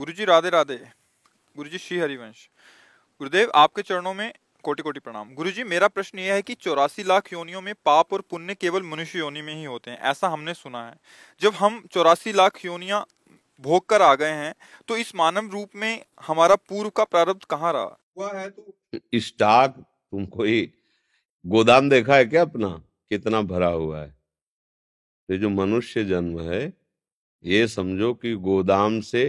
गुरु जी राधे राधे गुरु जी श्री हरिवंश गुरुदेव आपके चरणों में कोटि कोटि प्रणाम गुरु जी मेरा प्रश्न यह है कि चौरासी लाख योनियों में पाप और पुण्य केवल मनुष्य योनि में ही होते हैं ऐसा हमने सुना है जब हम चौरासी लाख योनिया भोग कर आ गए हैं तो इस मानव रूप में हमारा पूर्व का प्रारब्ध कहाँ रहा हुआ है तो स्टॉक तुम कोई गोदाम देखा है क्या अपना कितना भरा हुआ है ये जो मनुष्य जन्म है ये समझो कि गोदाम से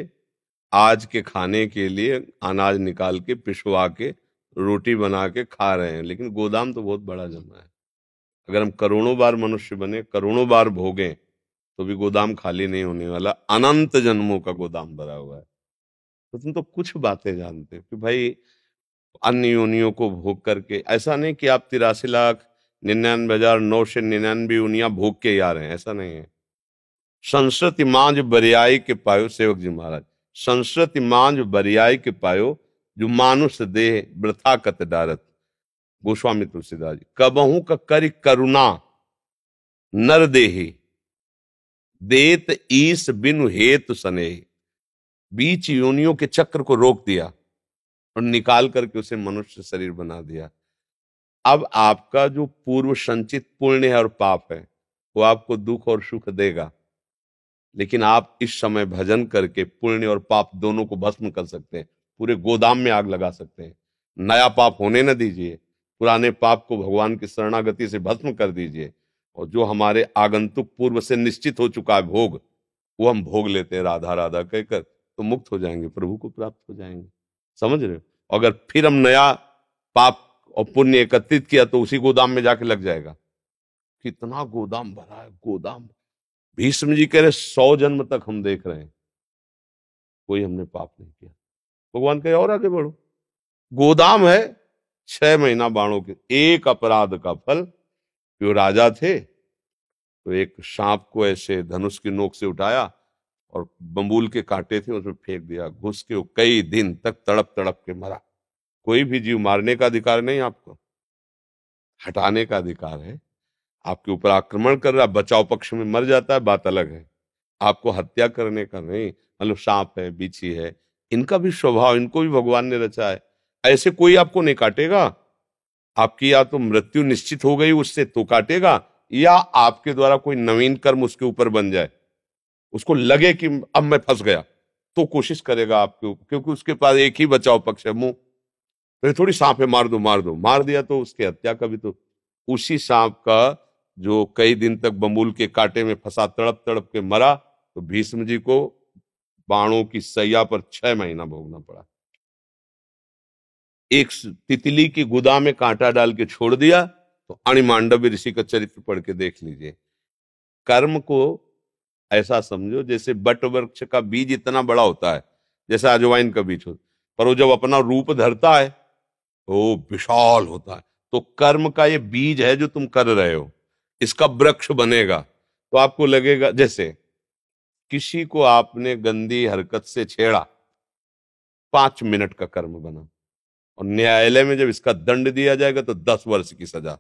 आज के खाने के लिए अनाज निकाल के पिसवा के रोटी बना के खा रहे हैं लेकिन गोदाम तो बहुत बड़ा जमा है अगर हम करोड़ों बार मनुष्य बने करोड़ों बार भोगें तो भी गोदाम खाली नहीं होने वाला अनंत जन्मों का गोदाम भरा हुआ है तो तुम तो कुछ बातें जानते हो कि भाई अन्य योनियों को भोग करके ऐसा नहीं कि आप तिरासी लाख निन्यानवे हजार नौ से निन्यानवे यूनिया भोग के ही आ रहे हैं ऐसा नहीं है संस्कृति मांझ बरियाई के पायो सेवक जी महाराज संस्कृति मान जो बरियाई के पायो जो मानुष देह वृथाकत डारत गोस्वामी तुलसीदास जी कबहू का कर करुणा नर देहे देत ईस बिनु हेतु सने बीच योनियों के चक्र को रोक दिया और निकाल करके उसे मनुष्य शरीर बना दिया अब आपका जो पूर्व संचित पुण्य है और पाप है वो आपको दुख और सुख देगा लेकिन आप इस समय भजन करके पुण्य और पाप दोनों को भस्म कर सकते हैं पूरे गोदाम में आग लगा सकते हैं नया पाप होने न दीजिए पुराने पाप को भगवान की शरणागति से भस्म कर दीजिए और जो हमारे आगंतुक पूर्व से निश्चित हो चुका है भोग वो हम भोग लेते हैं राधा राधा कहकर तो मुक्त हो जाएंगे प्रभु को प्राप्त हो जाएंगे समझ रहे हो अगर फिर हम नया पाप और पुण्य एकत्रित किया तो उसी गोदाम में जाके लग जाएगा कितना गोदाम भरा है गोदाम भीष्म जी कह रहे सौ जन्म तक हम देख रहे हैं कोई हमने पाप नहीं किया भगवान कहे और आगे बढ़ो गोदाम है छह महीना बाणों के एक अपराध का फल जो राजा थे तो एक सांप को ऐसे धनुष की नोक से उठाया और बम्बूल के कांटे थे उसमें फेंक दिया घुस के वो कई दिन तक तड़प तड़प के मरा कोई भी जीव मारने का अधिकार नहीं आपको हटाने का अधिकार है आपके ऊपर आक्रमण कर रहा बचाव पक्ष में मर जाता है बात अलग है आपको हत्या करने का नहीं मतलब सांप है बीछी है इनका भी स्वभाव इनको भी भगवान ने रचा है ऐसे कोई आपको नहीं काटेगा आपकी या तो मृत्यु निश्चित हो गई उससे तो काटेगा या आपके द्वारा कोई नवीन कर्म उसके ऊपर बन जाए उसको लगे कि अब मैं फंस गया तो कोशिश करेगा आपके ऊपर क्योंकि उसके पास एक ही बचाव पक्ष है मुंह तो थोड़ी सांप है मार दो मार दो मार दिया तो उसकी हत्या का भी तो उसी सांप का जो कई दिन तक बमूल के कांटे में फंसा तड़प तड़प के मरा तो भीष्म जी को बाणों की सैया पर छह महीना भोगना पड़ा एक तितली की गुदा में कांटा डाल के छोड़ दिया तो अणिमांडव ऋषि का चरित्र पढ़ के देख लीजिए कर्म को ऐसा समझो जैसे बट वृक्ष का बीज इतना बड़ा होता है जैसे अजवाइन का बीज होता पर वो जब अपना रूप धरता है तो विशाल होता है तो कर्म का ये बीज है जो तुम कर रहे हो इसका वृक्ष बनेगा तो आपको लगेगा जैसे किसी को आपने गंदी हरकत से छेड़ा पांच मिनट का कर्म बना और न्यायालय में जब इसका दंड दिया जाएगा तो दस वर्ष की सजा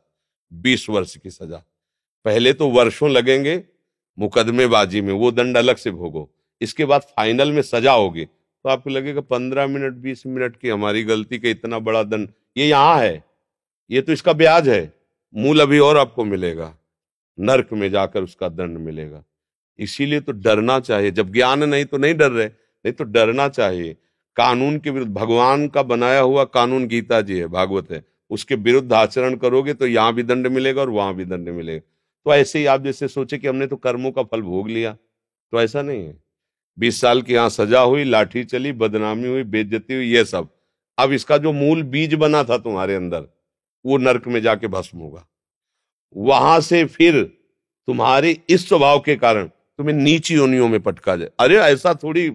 बीस वर्ष की सजा पहले तो वर्षों लगेंगे मुकदमेबाजी में वो दंड अलग से भोगो इसके बाद फाइनल में सजा होगी तो आपको लगेगा पंद्रह मिनट बीस मिनट की हमारी गलती का इतना बड़ा दंड ये यहां है ये तो इसका ब्याज है मूल अभी और आपको मिलेगा नरक में जाकर उसका दंड मिलेगा इसीलिए तो डरना चाहिए जब ज्ञान नहीं तो नहीं डर रहे नहीं तो डरना चाहिए कानून के विरुद्ध भगवान का बनाया हुआ कानून गीता जी है भागवत है उसके विरुद्ध आचरण करोगे तो यहाँ भी दंड मिलेगा और वहां भी दंड मिलेगा तो ऐसे ही आप जैसे सोचे कि हमने तो कर्मों का फल भोग लिया तो ऐसा नहीं है बीस साल की यहाँ सजा हुई लाठी चली बदनामी हुई बेज्जती हुई ये सब अब इसका जो मूल बीज बना था तुम्हारे अंदर वो नरक में जाके भस्म होगा वहां से फिर तुम्हारे इस स्वभाव के कारण तुम्हें नीची योनियों में पटका जाए अरे ऐसा थोड़ी